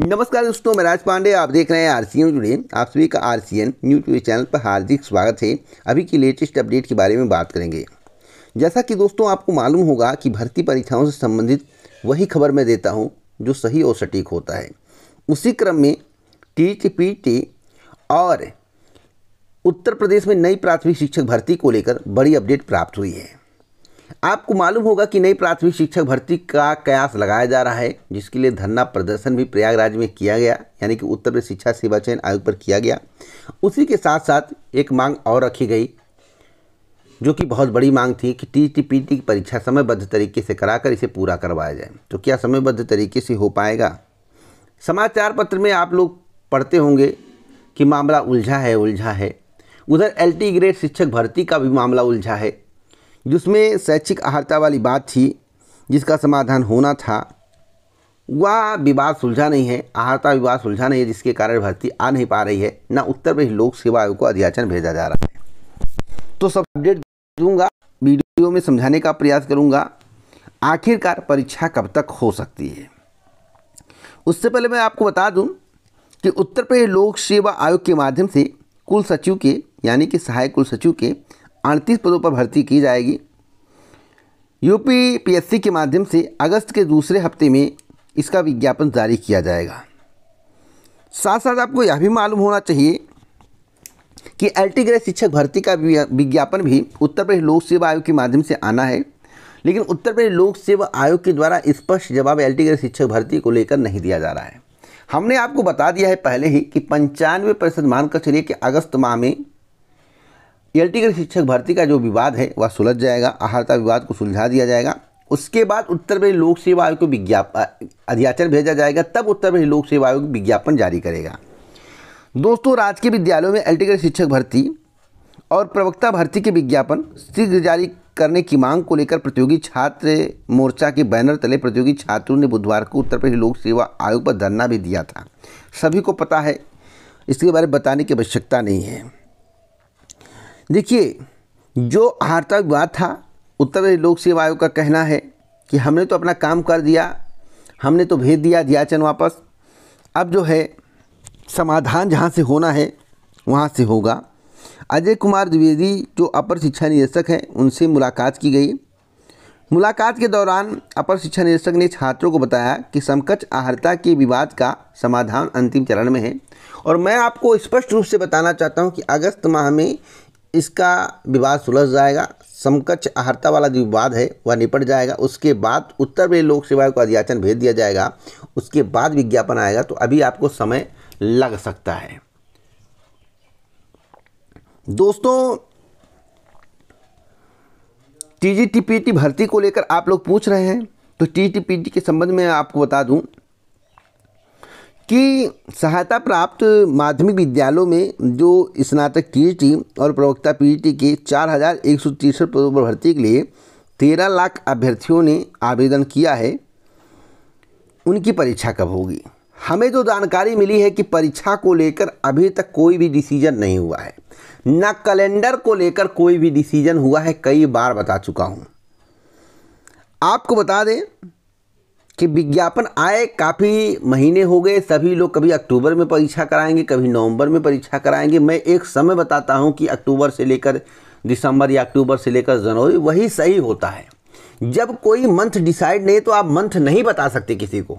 नमस्कार दोस्तों मैं राज पांडे आप देख रहे हैं आर सी टुडे आप सभी का R C N news channel पर हार्दिक स्वागत है अभी की लेटेस्ट अपडेट के बारे में बात करेंगे जैसा कि दोस्तों आपको मालूम होगा कि भर्ती परीक्षाओं से संबंधित वही खबर मैं देता हूँ जो सही और सटीक होता है उसी क्रम में टी टी पी टी और उत्तर प्रदेश में नई प्राथमिक शिक्षक भर्ती को लेकर बड़ी अपडेट प्राप्त हुई है आपको मालूम होगा कि नई प्राथमिक शिक्षक भर्ती का कयास लगाया जा रहा है जिसके लिए धरना प्रदर्शन भी प्रयागराज में किया गया यानी कि उत्तर प्रदेश शिक्षा सेवा चयन आयोग पर किया गया उसी के साथ साथ एक मांग और रखी गई जो कि बहुत बड़ी मांग थी कि टी टी पी टी की परीक्षा समयबद्ध तरीके से कराकर इसे पूरा करवाया जाए तो क्या समयबद्ध तरीके से हो पाएगा समाचार पत्र में आप लोग पढ़ते होंगे कि मामला उलझा है उलझा है उधर एल ग्रेड शिक्षक भर्ती का भी मामला उलझा है जिसमें शैक्षिक आहारता वाली बात थी जिसका समाधान होना था वह विवाद सुलझा नहीं है आहारता विवाद सुलझा नहीं है जिसके कारण भर्ती आ नहीं पा रही है ना उत्तर प्रदेश लोक सेवा आयोग को अध्याचन भेजा जा रहा है तो सब अपडेट दूंगा वीडियो में समझाने का प्रयास करूंगा आखिरकार परीक्षा कब तक हो सकती है उससे पहले मैं आपको बता दूं कि उत्तर प्रदेश लोक सेवा आयोग के माध्यम से कुल सचिव के यानी कि सहायक कुल सचिव के अड़तीस पदों पर भर्ती की जाएगी यूपी पीएससी के माध्यम से अगस्त के दूसरे हफ्ते में इसका विज्ञापन जारी किया जाएगा साथ साथ आपको यह भी मालूम होना चाहिए कि एल्टी ग्रह शिक्षक भर्ती का विज्ञापन भी उत्तर प्रदेश लोक सेवा आयोग के माध्यम से आना है लेकिन उत्तर प्रदेश लोक सेवा आयोग के द्वारा स्पष्ट जवाब एल टी शिक्षक भर्ती को लेकर नहीं दिया जा रहा है हमने आपको बता दिया है पहले ही कि पंचानवे प्रतिशत मानकर चलिए कि अगस्त माह में एलटीगढ़ शिक्षक भर्ती का जो विवाद है वह सुलझ जाएगा आहारता विवाद को सुलझा दिया जाएगा उसके बाद उत्तर प्रदेश लोक सेवा आयोग को विज्ञापन अध्याचन भेजा जाएगा तब उत्तर प्रदेश लोक सेवा आयोग विज्ञापन जारी करेगा दोस्तों राजकीय विद्यालयों में एल शिक्षक भर्ती और प्रवक्ता भर्ती के विज्ञापन शीघ्र जारी करने की मांग को लेकर प्रतियोगी छात्र मोर्चा के बैनर तले प्रतियोगी छात्रों ने बुधवार को उत्तर प्रदेश लोक सेवा आयोग पर धरना भी दिया था सभी को पता है इसके बारे में बताने की आवश्यकता नहीं है देखिए जो आतंकवाद था उत्तर प्रदेश लोक सेवा आयोग का कहना है कि हमने तो अपना काम कर दिया हमने तो भेज दिया दियाचन वापस अब जो है समाधान जहाँ से होना है वहाँ से होगा अजय कुमार द्विवेदी जो अपर शिक्षा निदेशक हैं उनसे मुलाकात की गई मुलाकात के दौरान अपर शिक्षा निदेशक ने छात्रों को बताया कि समकक्ष आहरता के विवाद का समाधान अंतिम चरण में है और मैं आपको स्पष्ट रूप से बताना चाहता हूं कि अगस्त माह में इसका विवाद सुलझ जाएगा समकक्ष आहरता वाला जो विवाद है वह निपट जाएगा उसके बाद उत्तर प्रदेश लोक सेवा को अध्याचन भेज दिया जाएगा उसके बाद विज्ञापन आएगा तो अभी आपको समय लग सकता है दोस्तों टी जी भर्ती को लेकर आप लोग पूछ रहे हैं तो T G T P T के संबंध में आपको बता दूं कि सहायता प्राप्त माध्यमिक विद्यालयों में जो स्नातक टी और प्रवक्ता टी के चार हज़ार एक सौ तिरसठ पदों पर भर्ती के लिए तेरह लाख अभ्यर्थियों ने आवेदन किया है उनकी परीक्षा कब होगी हमें जो तो जानकारी मिली है कि परीक्षा को लेकर अभी तक कोई भी डिसीजन नहीं हुआ है ना कैलेंडर को लेकर कोई भी डिसीजन हुआ है कई बार बता चुका हूँ आपको बता दें कि विज्ञापन आए काफ़ी महीने हो गए सभी लोग कभी अक्टूबर में परीक्षा कराएंगे कभी नवंबर में परीक्षा कराएंगे मैं एक समय बताता हूँ कि अक्टूबर से लेकर दिसंबर या अक्टूबर से लेकर जनवरी वही सही होता है जब कोई मंथ डिसाइड नहीं तो आप मंथ नहीं बता सकते किसी को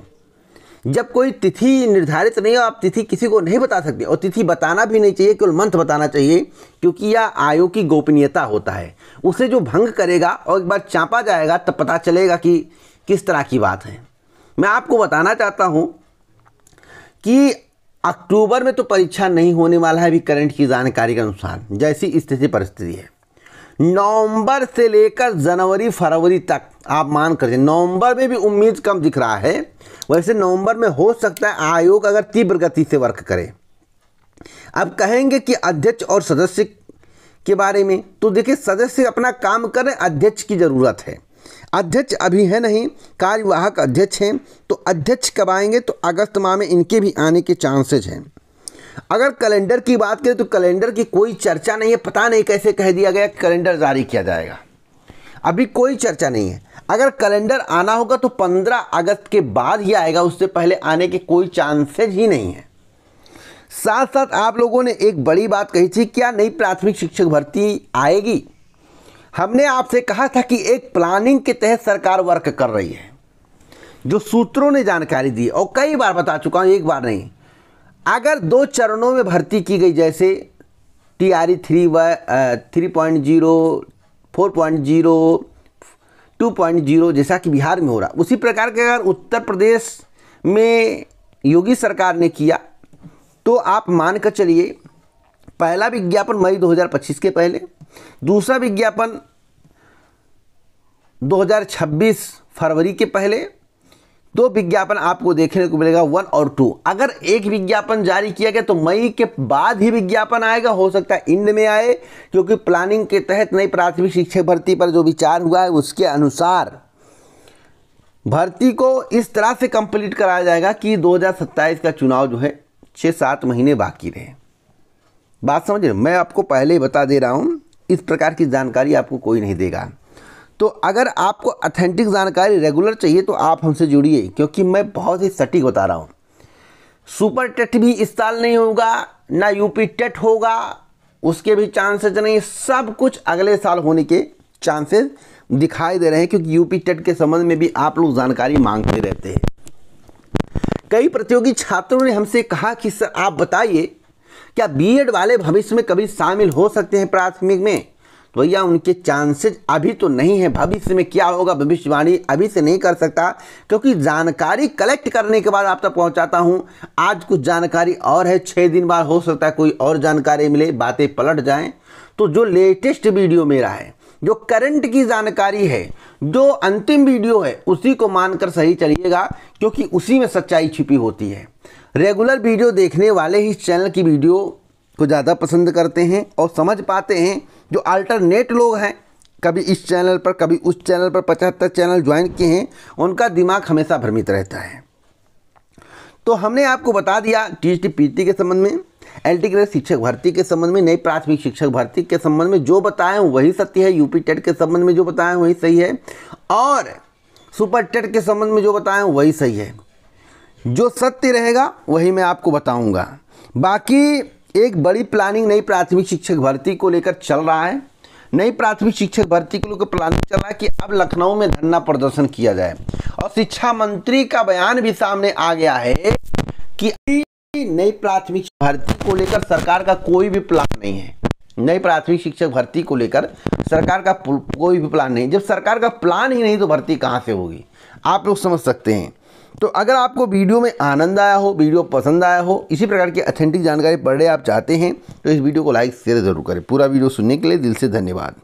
जब कोई तिथि निर्धारित नहीं हो आप तिथि किसी को नहीं बता सकते और तिथि बताना भी नहीं चाहिए केवल मंथ बताना चाहिए क्योंकि यह आयोग की गोपनीयता होता है उसे जो भंग करेगा और एक बार चांपा जाएगा तब पता चलेगा कि किस तरह की बात है मैं आपको बताना चाहता हूँ कि अक्टूबर में तो परीक्षा नहीं होने वाला है अभी करंट की जानकारी के अनुसार जैसी स्थिति परिस्थिति है नवंबर से लेकर जनवरी फरवरी तक आप मान कर नवंबर में भी उम्मीद कम दिख रहा है वैसे नवंबर में हो सकता है आयोग अगर तीव्र गति से वर्क करे अब कहेंगे कि अध्यक्ष और सदस्य के बारे में तो देखिए सदस्य अपना काम करें अध्यक्ष की ज़रूरत है अध्यक्ष अभी है नहीं कार्यवाहक अध्यक्ष हैं तो अध्यक्ष कब आएंगे तो अगस्त माह में इनके भी आने के चांसेज हैं अगर कैलेंडर की बात करें तो कैलेंडर की कोई चर्चा नहीं है पता नहीं कैसे कह दिया गया कैलेंडर जारी किया जाएगा अभी कोई चर्चा नहीं है अगर कैलेंडर आना होगा तो 15 अगस्त के बाद ही आएगा उससे पहले आने के कोई चांसेज ही नहीं है साथ साथ आप लोगों ने एक बड़ी बात कही थी क्या नई प्राथमिक शिक्षक भर्ती आएगी हमने आपसे कहा था कि एक प्लानिंग के तहत सरकार वर्क कर रही है जो सूत्रों ने जानकारी दी और कई बार बता चुका हूँ एक बार नहीं अगर दो चरणों में भर्ती की गई जैसे टी आर ई थ्री व three point zero four point zero two point zero जैसा कि बिहार में हो रहा उसी प्रकार के अगर उत्तर प्रदेश में योगी सरकार ने किया तो आप मान कर चलिए पहला विज्ञापन मई 2025 के पहले दूसरा विज्ञापन 2026 फरवरी के पहले दो तो विज्ञापन आपको देखने को मिलेगा वन और टू अगर एक विज्ञापन जारी किया गया तो मई के बाद ही विज्ञापन आएगा हो सकता है इंड में आए क्योंकि प्लानिंग के तहत नई प्राथमिक शिक्षक भर्ती पर जो विचार हुआ है उसके अनुसार भर्ती को इस तरह से कंप्लीट कराया जाएगा कि 2027 का चुनाव जो है छः सात महीने बाकी रहे बात समझ रहे मैं आपको पहले ही बता दे रहा हूँ इस प्रकार की जानकारी आपको कोई नहीं देगा तो अगर आपको अथेंटिक जानकारी रेगुलर चाहिए तो आप हमसे जुड़िए क्योंकि मैं बहुत ही सटीक बता रहा हूँ सुपर टेट भी इस साल नहीं होगा ना यूपी टेट होगा उसके भी चांसेस नहीं सब कुछ अगले साल होने के चांसेस दिखाई दे रहे हैं क्योंकि यूपी टेट के संबंध में भी आप लोग जानकारी मांगते रहते हैं कई प्रतियोगी छात्रों ने हमसे कहा कि सर आप बताइए क्या बीएड वाले भविष्य में कभी शामिल हो सकते हैं प्राथमिक में तो भैया उनके चांसेज अभी तो नहीं है भविष्य में क्या होगा भविष्यवाणी अभी से नहीं कर सकता क्योंकि जानकारी कलेक्ट करने के बाद आप तक पहुंचाता हूं आज कुछ जानकारी और है छः दिन बाद हो सकता है कोई और जानकारी मिले बातें पलट जाएं तो जो लेटेस्ट वीडियो मेरा है जो करंट की जानकारी है जो अंतिम वीडियो है उसी को मानकर सही चलिएगा क्योंकि उसी में सच्चाई छिपी होती है रेगुलर वीडियो देखने वाले ही चैनल की वीडियो को ज़्यादा पसंद करते हैं और समझ पाते हैं जो अल्टरनेट लोग हैं कभी इस चैनल पर कभी उस चैनल पर पचहत्तर चैनल ज्वाइन किए हैं उनका दिमाग हमेशा भ्रमित रहता है तो हमने आपको बता दिया टी एच के संबंध में एल टी शिक्षक भर्ती के संबंध में नई प्राथमिक शिक्षक भर्ती के संबंध में जो बताएं वही सत्य है यूपी टेट e के संबंध में जो बताएं वही सही है और सुपर टेट e के संबंध में जो बताएं वही सही है जो सत्य रहेगा वही मैं आपको बताऊंगा बाकी एक बड़ी प्लानिंग नई प्राथमिक शिक्षक भर्ती को लेकर चल रहा है नई प्राथमिक शिक्षक भर्ती को लेकर प्लानिंग चल रहा है कि अब लखनऊ में धरना प्रदर्शन किया जाए और शिक्षा मंत्री का बयान भी सामने आ गया है कि नई प्राथमिक भर्ती को लेकर सरकार का कोई भी प्लान नहीं है नई प्राथमिक शिक्षक भर्ती को लेकर सरकार का कोई भी प्लान नहीं जब सरकार का प्लान ही नहीं तो भर्ती कहाँ से होगी आप लोग समझ सकते हैं तो अगर आपको वीडियो में आनंद आया हो वीडियो पसंद आया हो इसी प्रकार की अथेंटिक जानकारी पढ़ रहे आप चाहते हैं तो इस वीडियो को लाइक शेयर ज़रूर करें पूरा वीडियो सुनने के लिए दिल से धन्यवाद